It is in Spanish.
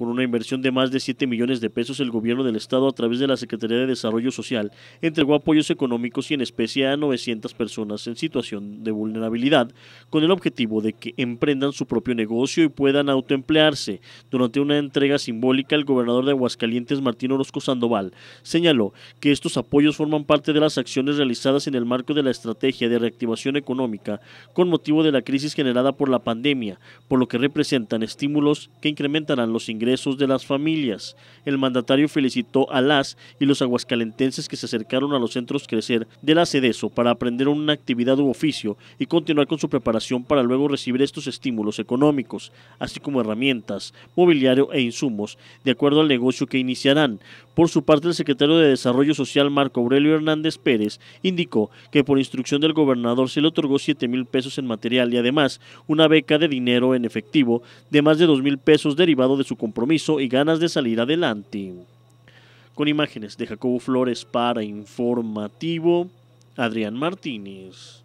Con una inversión de más de 7 millones de pesos, el gobierno del estado a través de la Secretaría de Desarrollo Social entregó apoyos económicos y en especie a 900 personas en situación de vulnerabilidad, con el objetivo de que emprendan su propio negocio y puedan autoemplearse. Durante una entrega simbólica, el gobernador de Aguascalientes, Martín Orozco Sandoval, señaló que estos apoyos forman parte de las acciones realizadas en el marco de la estrategia de reactivación económica con motivo de la crisis generada por la pandemia, por lo que representan estímulos que incrementarán los ingresos de las familias. El mandatario felicitó a las y los aguascalentenses que se acercaron a los centros Crecer de la CEDESO para aprender una actividad u oficio y continuar con su preparación para luego recibir estos estímulos económicos, así como herramientas, mobiliario e insumos, de acuerdo al negocio que iniciarán. Por su parte, el secretario de Desarrollo Social Marco Aurelio Hernández Pérez indicó que por instrucción del gobernador se le otorgó 7 mil pesos en material y además una beca de dinero en efectivo de más de 2 mil pesos derivado de su compromiso y ganas de salir adelante. Con imágenes de Jacobo Flores para Informativo, Adrián Martínez.